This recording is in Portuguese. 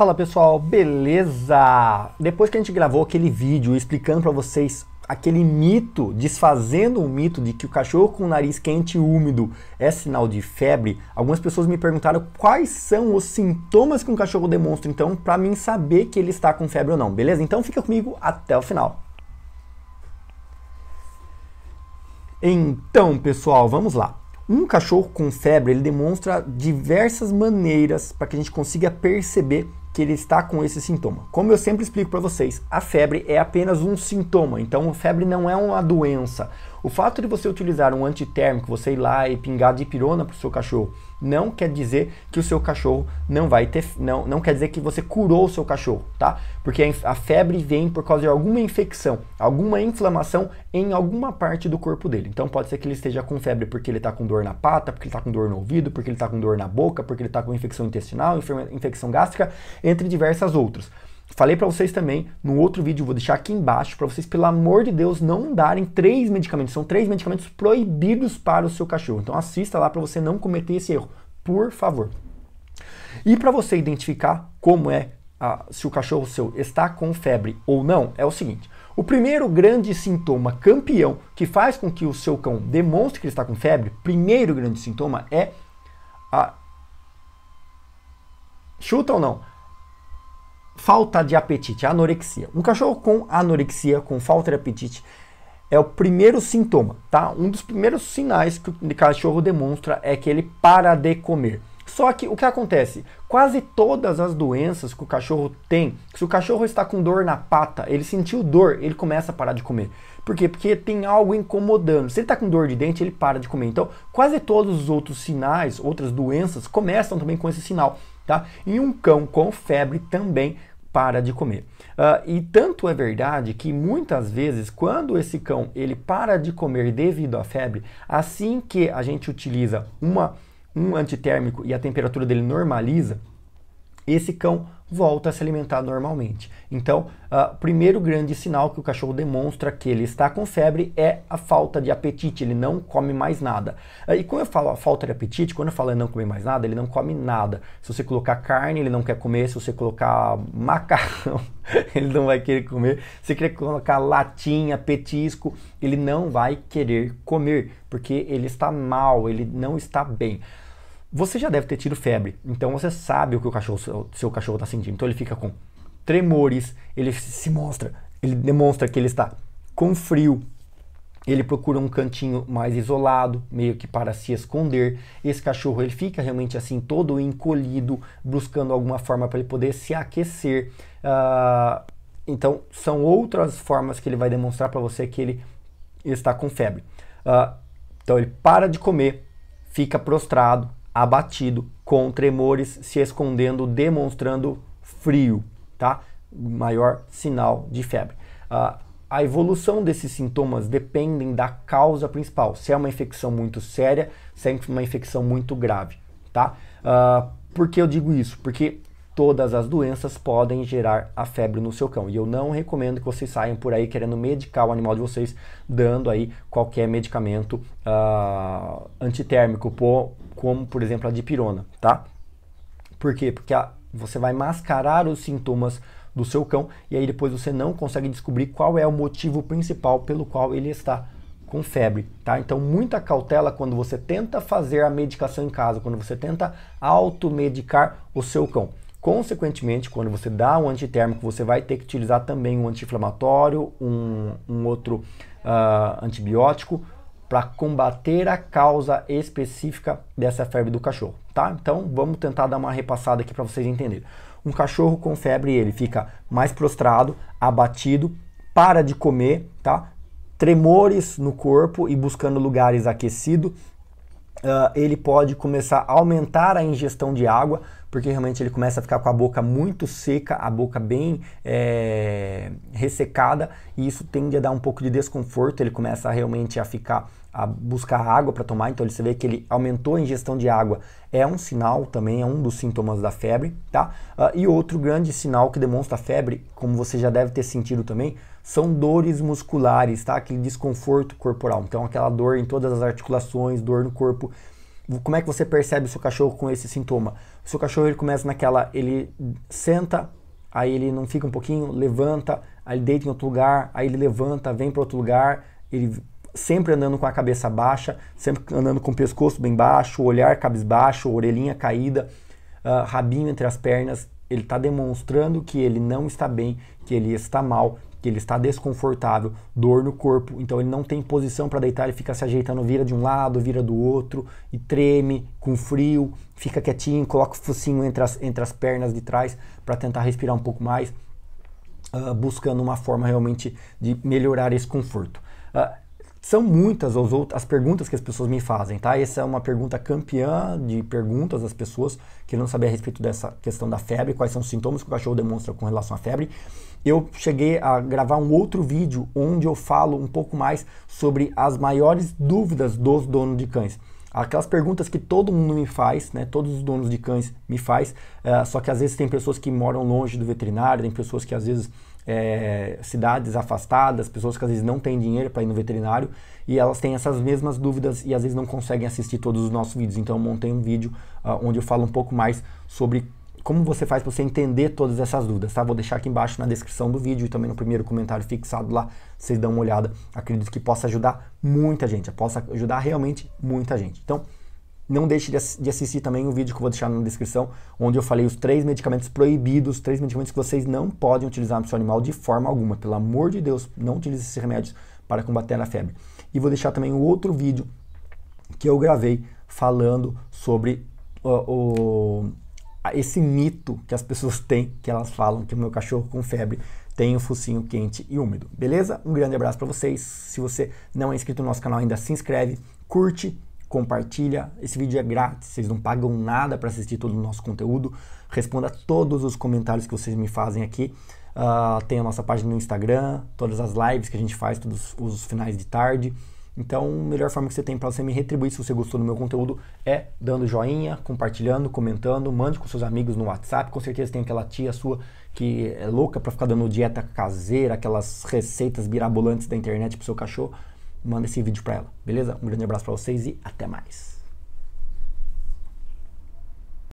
Fala pessoal, beleza? Depois que a gente gravou aquele vídeo explicando para vocês aquele mito, desfazendo o mito de que o cachorro com o nariz quente e úmido é sinal de febre, algumas pessoas me perguntaram quais são os sintomas que um cachorro demonstra então para mim saber que ele está com febre ou não, beleza? Então fica comigo até o final. Então, pessoal, vamos lá. Um cachorro com febre, ele demonstra diversas maneiras para que a gente consiga perceber que ele está com esse sintoma. Como eu sempre explico para vocês, a febre é apenas um sintoma, então a febre não é uma doença. O fato de você utilizar um antitérmico, você ir lá e pingar de pirona para o seu cachorro, não quer dizer que o seu cachorro não vai ter, não, não quer dizer que você curou o seu cachorro, tá? Porque a febre vem por causa de alguma infecção, alguma inflamação em alguma parte do corpo dele. Então pode ser que ele esteja com febre porque ele está com dor na pata, porque ele está com dor no ouvido, porque ele está com dor na boca, porque ele está com infecção intestinal, infecção gástrica, entre diversas outras. Falei para vocês também no outro vídeo, vou deixar aqui embaixo, para vocês, pelo amor de Deus, não darem três medicamentos. São três medicamentos proibidos para o seu cachorro. Então assista lá para você não cometer esse erro, por favor. E para você identificar como é a, se o cachorro seu está com febre ou não, é o seguinte: o primeiro grande sintoma campeão que faz com que o seu cão demonstre que ele está com febre, primeiro grande sintoma é a. Chuta ou não? falta de apetite, anorexia. Um cachorro com anorexia, com falta de apetite, é o primeiro sintoma, tá? Um dos primeiros sinais que o cachorro demonstra é que ele para de comer. Só que o que acontece? Quase todas as doenças que o cachorro tem, se o cachorro está com dor na pata, ele sentiu dor, ele começa a parar de comer. Por quê? Porque tem algo incomodando. Se ele está com dor de dente, ele para de comer. Então, quase todos os outros sinais, outras doenças, começam também com esse sinal, tá? E um cão com febre também para de comer. Uh, e tanto é verdade que muitas vezes, quando esse cão ele para de comer devido à febre, assim que a gente utiliza uma, um antitérmico e a temperatura dele normaliza, esse cão volta a se alimentar normalmente. Então, o uh, primeiro grande sinal que o cachorro demonstra que ele está com febre é a falta de apetite, ele não come mais nada. Uh, e quando eu falo falta de apetite, quando eu falo não comer mais nada, ele não come nada. Se você colocar carne, ele não quer comer, se você colocar macarrão, ele não vai querer comer. Se quer colocar latinha, petisco, ele não vai querer comer, porque ele está mal, ele não está bem. Você já deve ter tido febre, então você sabe o que o cachorro, seu cachorro está sentindo. Então ele fica com tremores, ele se mostra, ele demonstra que ele está com frio, ele procura um cantinho mais isolado, meio que para se esconder. Esse cachorro ele fica realmente assim todo encolhido, buscando alguma forma para ele poder se aquecer. Uh, então são outras formas que ele vai demonstrar para você que ele está com febre. Uh, então ele para de comer, fica prostrado, abatido, com tremores, se escondendo, demonstrando frio, tá? Maior sinal de febre. Uh, a evolução desses sintomas dependem da causa principal, se é uma infecção muito séria, sempre é uma infecção muito grave, tá? Uh, por que eu digo isso? Porque todas as doenças podem gerar a febre no seu cão. E eu não recomendo que vocês saiam por aí querendo medicar o animal de vocês, dando aí qualquer medicamento uh, antitérmico, como por exemplo a dipirona, tá? Por quê? Porque a, você vai mascarar os sintomas do seu cão e aí depois você não consegue descobrir qual é o motivo principal pelo qual ele está com febre, tá? Então muita cautela quando você tenta fazer a medicação em casa, quando você tenta automedicar o seu cão. Consequentemente, quando você dá um antitérmico, você vai ter que utilizar também um anti-inflamatório, um, um, outro uh, antibiótico para combater a causa específica dessa febre do cachorro, tá? Então vamos tentar dar uma repassada aqui para vocês entenderem. Um cachorro com febre, ele fica mais prostrado, abatido, para de comer, tá? Tremores no corpo e buscando lugares aquecidos. Uh, ah, ele pode começar a aumentar a ingestão de água, porque realmente ele começa a ficar com a boca muito seca, a boca bem é, ressecada, e isso tende a dar um pouco de desconforto. Ele começa realmente a ficar a buscar água para tomar, então você vê que ele aumentou a ingestão de água, é um sinal também, é um dos sintomas da febre, tá? Uh, e outro grande sinal que demonstra febre, como você já deve ter sentido também, são dores musculares, tá? Aquele desconforto corporal, então aquela dor em todas as articulações, dor no corpo. Como é que você percebe o seu cachorro com esse sintoma? O seu cachorro ele começa naquela, ele senta, aí ele não fica um pouquinho, levanta, aí ele deita em outro lugar, aí ele levanta, vem para outro lugar, ele sempre andando com a cabeça baixa, sempre andando com o pescoço bem baixo, olhar cabisbaixo, orelhinha caída, uh, rabinho entre as pernas, ele está demonstrando que ele não está bem, que ele está mal, que ele está desconfortável, dor no corpo, então ele não tem posição para deitar, ele fica se ajeitando, vira de um lado, vira do outro, e treme, com frio, fica quietinho, coloca o focinho entre as, entre as pernas de trás para tentar respirar um pouco mais, uh, buscando uma forma realmente de melhorar esse conforto. Uh, são muitas as, outras, perguntas que as pessoas me fazem, tá? Essa é uma pergunta campeã de perguntas das pessoas que não sabem a respeito dessa questão da febre, quais são os sintomas que o cachorro demonstra com relação à febre. Eu cheguei a gravar um outro vídeo onde eu falo um pouco mais sobre as maiores dúvidas dos donos de cães. Aquelas perguntas que todo mundo me faz, né? Todos os donos de cães me faz, uh, só que às vezes tem pessoas que moram longe do veterinário, tem pessoas que às vezes é, cidades afastadas, pessoas que às vezes não têm dinheiro para ir no veterinário e elas têm essas mesmas dúvidas e às vezes não conseguem assistir todos os nossos vídeos. Então eu montei um vídeo uh, onde eu falo um pouco mais sobre como você faz para você entender todas essas dúvidas, tá? Vou deixar aqui embaixo na descrição do vídeo e também no primeiro comentário fixado lá, vocês dão uma olhada. Acredito que possa ajudar muita gente, possa ajudar realmente muita gente. Então, não deixe de assistir também o vídeo que eu vou deixar na descrição, onde eu falei os três medicamentos proibidos, três medicamentos que vocês não podem utilizar no seu animal de forma alguma. Pelo amor de Deus, não utilize esses remédios para combater a febre. E vou deixar também um outro vídeo que eu gravei falando sobre o, esse mito que as pessoas têm, que elas falam que o meu cachorro com febre tem o um focinho quente e úmido. Beleza? Um grande abraço para vocês. Se você não é inscrito no nosso canal ainda, se inscreve, curte compartilha. Esse vídeo é grátis, vocês não pagam nada para assistir todo o nosso conteúdo. Responda todos os comentários que vocês me fazem aqui. Uh, tem a nossa página no Instagram, todas as lives que a gente faz, todos os finais de tarde. Então, a melhor forma que você tem para você me retribuir se você gostou do meu conteúdo é dando joinha, compartilhando, comentando, mande com seus amigos no WhatsApp. Com certeza tem aquela tia sua que é louca para ficar dando dieta caseira, aquelas receitas birabolantes da internet pro seu cachorro manda esse vídeo para ela, beleza? Um grande abraço para vocês e até mais.